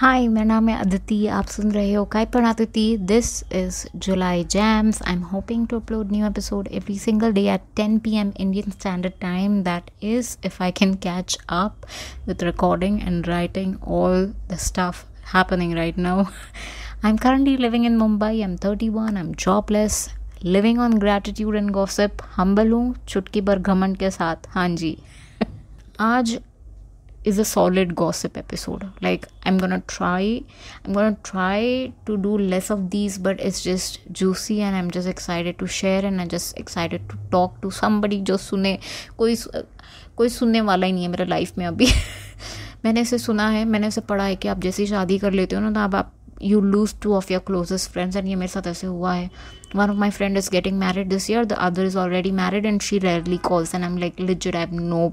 हाय मेरा नाम है अदिति आप सुन रहे हो पर Aditi this is July jams I am hoping to upload new episode every single day at ten P M Indian standard time that is if I can catch up with recording and writing all the stuff happening right now I am currently living in Mumbai I am thirty one I am jobless living on gratitude and gossip humble हूँ चुटकी भर घमंड के साथ हाँ जी आज is a solid gossip episode like i'm going to try i'm going to try to do less of these but it's just juicy and i'm just excited to share and i'm just excited to talk to somebody Just sune koi koi sunne wala hi nahi hai mere life mein abhi मैंने इसे सुना है मैंने इसे पढ़ा है कि आप जैसे ही शादी कर लेते हो ना तो अब आप you lose two of your closest friends and ये मेरे साथ ऐसे हुआ है one of my friend is getting married this year the other is already married and she rarely calls and I'm like jeez I have no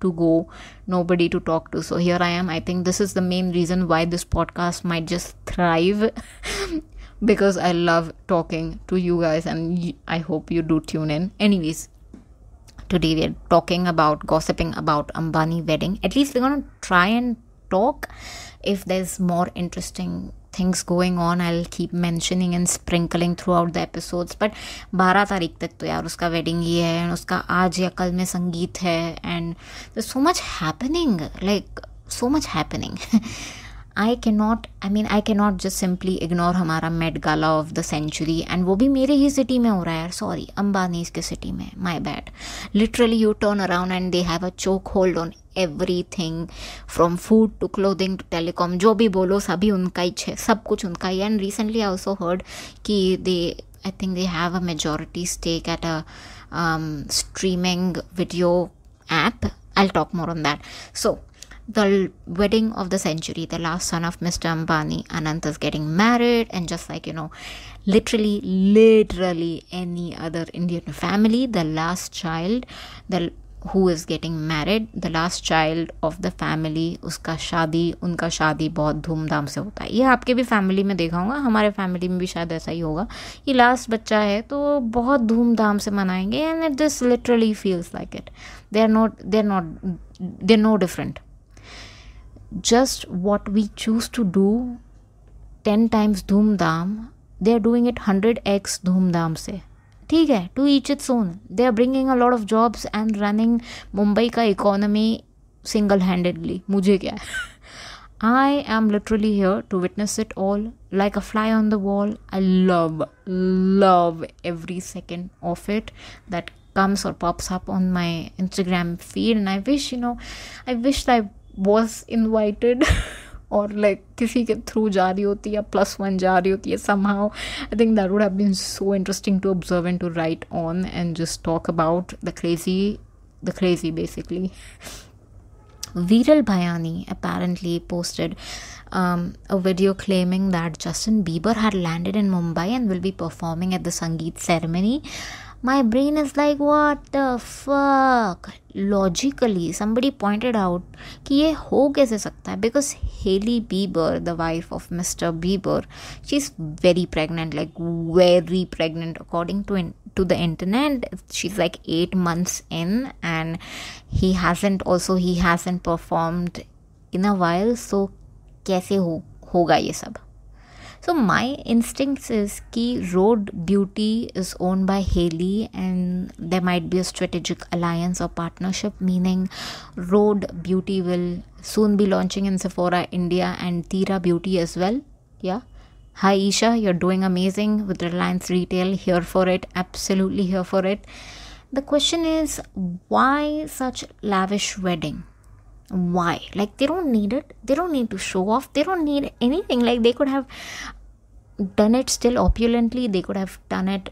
to go, nobody to talk to. So here I am. I think this is the main reason why this podcast might just thrive because I love talking to you guys and I hope you do tune in. Anyways, today we're talking about gossiping about Ambani wedding. At least we're going to try and talk if there's more interesting things going on I keep mentioning and sprinkling throughout the episodes but बारह तारीख तक तो यार उसका wedding ही है and उसका आज या कल में संगीत है and so much happening like so much happening I can not I mean I can not just simply ignore हमारा Met Gala of the century and वो भी मेरे ही सिटी में हो रहा है यार सॉरी अम्बानीज के सिटी में my bad literally you turn around and they have a choke hold on everything from food to clothing to telecom जो भी बोलो सभी उनका ही है सब कुछ उनका ही and recently I also heard कि they I think they have a majority stake at a streaming video app I talk more on that so the wedding of the century, the last son of Mr. Ambani, Anant is getting married, and just like you know, literally, literally any other Indian family, the last child, the who is getting married, the last child of the family, uska unka शादी bahut dhoom dham se hota hai. Ye aapke bhi family mein dekha देखा होगा family mein bhi shayad aisa hi hoga. Ye last last hai, to bahut dhoom dham se manayenge and it just literally feels like it. They are not, they are not, they are no different. just what we choose to do 10 times dhoom-dam. they are doing it 100x धूमधाम से ठीक है to each its own they are bringing a lot of jobs and running Mumbai का economy single handedly मुझे क्या I am literally here to witness it all like a fly on the wall. I love, love every second of it that comes or pops up on my Instagram feed. And I wish, you know, I wish that I was invited और like किसी के through जा रही होती है या plus one जा रही होती है somehow I think that would have been so interesting to observe and to write on and just talk about the crazy the crazy basically Viral Bhayani apparently posted um, a video claiming that Justin Bieber had landed in Mumbai and will be performing at the Sangeet ceremony my brain is like what the fuck logically somebody pointed out ki ye ho kaise sakta hai because Haley Bieber the wife of Mr. Bieber she's very pregnant like very pregnant according to in, to the internet she's like 8 months in and he hasn't also he hasn't performed in a while so kaise ho hoga ye sab So my instincts is key road Beauty is owned by Haley and there might be a strategic alliance or partnership meaning road beauty will soon be launching in Sephora India and Tira Beauty as well. Yeah. Hi Isha, you're doing amazing with Reliance Retail. Here for it, absolutely here for it. The question is why such lavish wedding? why like they don't need it they don't need to show off they don't need anything like they could have done it still opulently they could have done it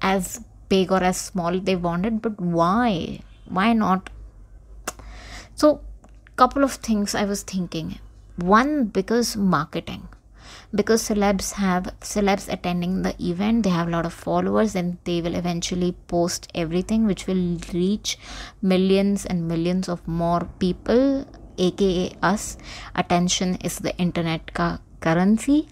as big or as small they wanted but why why not so couple of things i was thinking one because marketing because celebs have celebs attending the event they have a lot of followers and they will eventually post everything which will reach millions and millions of more people aka us attention is the internet ka currency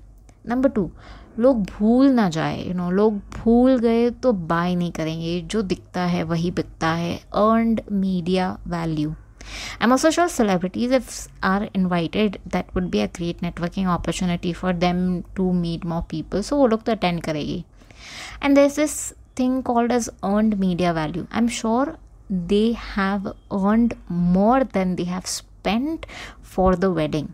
number two लोग भूल ना जाए you know लोग भूल गए तो bye नहीं करेंगे जो दिखता है वही बिकता है earned media value I am also sure celebrities if are invited that would be a create networking opportunity for them to meet more people so वो लोग तो अटेंड करेगी and this is thing called as earned media value I am sure they have earned more than they have spend for the wedding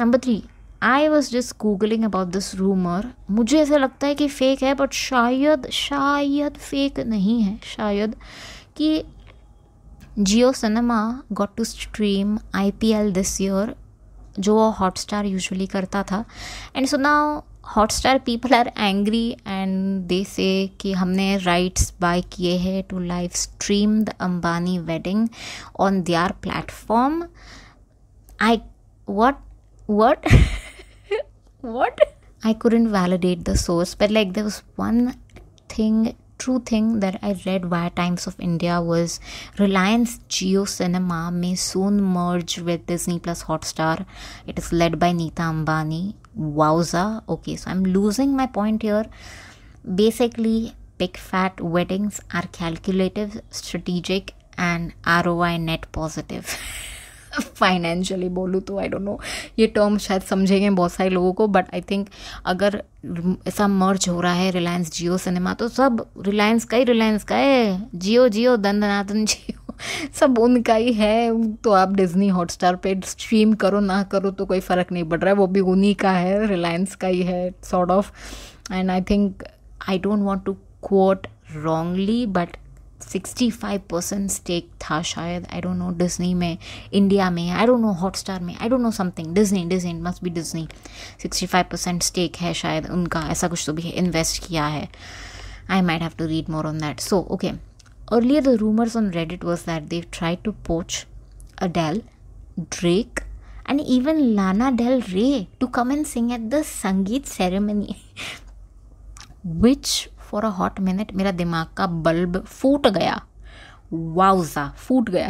number three I was just googling about this rumour मुझे ऐसा लगता है कि fake है but शायद शायद fake नहीं है शायद कि Jio cinema got to stream I P L this year जो हॉट स्टार यूजली करता था and so now star people are angry and they say कि हमने राइट्स बाय किए हैं to live stream the Ambani wedding on our platform I what what what? I couldn't validate the source, but like there was one thing, true thing that I read via Times of India was Reliance Geo Cinema may soon merge with Disney Plus Hotstar. It is led by Nita Ambani. Wowza. Okay, so I'm losing my point here. Basically, big fat weddings are calculative, strategic, and ROI net positive. Financially बोलूँ तो I don't know ये term शायद समझेंगे बहुत सारे लोगों को but I think अगर ऐसा मर्ज हो रहा है रिलायंस जियो सिनेमा तो सब रिलायंस का ही रिलायंस का है जियो जियो दनातन जियो सब उनका ही है तो आप डिज्नी हॉटस्टार पे स्ट्रीम करो ना करो तो कोई फ़र्क नहीं पड़ रहा है वो भी उन्हीं का है रिलायंस का ही है sort of and I think I don't want to quote wrongly but sixty five percent stake था शायद आई डोंट नो डिज्नी में इंडिया में आई डोंट नो हॉटस्टार में I don't know something Disney Disney must be Disney sixty five percent stake है शायद उनका ऐसा कुछ तो भी इन्वेस्ट किया है I might have to read more on that so okay the rumours on Reddit was that they try to poach Adele Drake and even Lana Del Rey to come and sing at the sangeet ceremony which for a hot minute मेरा दिमाग का bulb फूट गया वाउजा फूट गया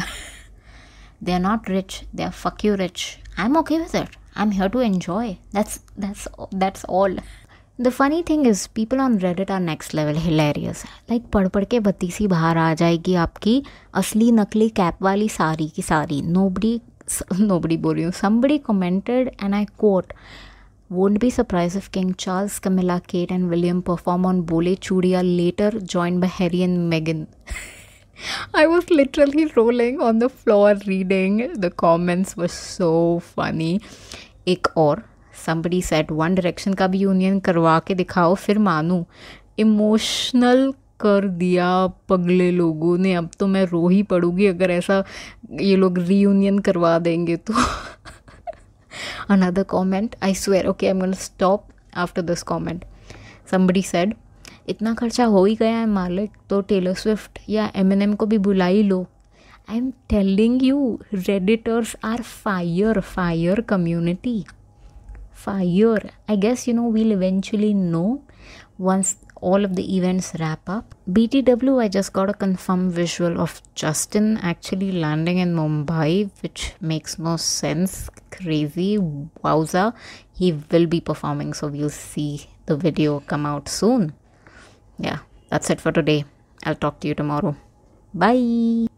they are not rich they are fuck you rich I am okay with it I am here to enjoy that's that's that's all the funny thing is people on Reddit are next level hilarious like पढ़ पढ़ के बत्ती सी बाहर आ जाएगी आपकी असली नकली cap वाली सारी की सारी नोबडी नोबडी बोल रही हूँ somebody commented and I quote Won't be surprised if King Charles, Camilla, Kate, and William perform on Bole Chudia later, joined by Harry and Meghan. I was literally rolling on the floor reading. The comments were so funny. एक और somebody set one direction का भी union करवा के दिखाओ फिर मानू emotional कर दिया पगले लोगों ने अब तो मैं रो ही पड़ूंगी अगर ऐसा ये लोग रीयूनियन करवा देंगे तो another comment i swear okay i'm going to stop after this comment somebody said इतना खर्चा हो ही गया है मालिक तो टेलर स्विफ्ट या एम एन एम को भी बुला ही लो I am telling you redditors are fire fire community fire I guess you know we'll eventually know once all of the events wrap up. BTW, I just got a confirmed visual of Justin actually landing in Mumbai, which makes no sense. Crazy. Wowza. He will be performing, so we'll see the video come out soon. Yeah, that's it for today. I'll talk to you tomorrow. Bye.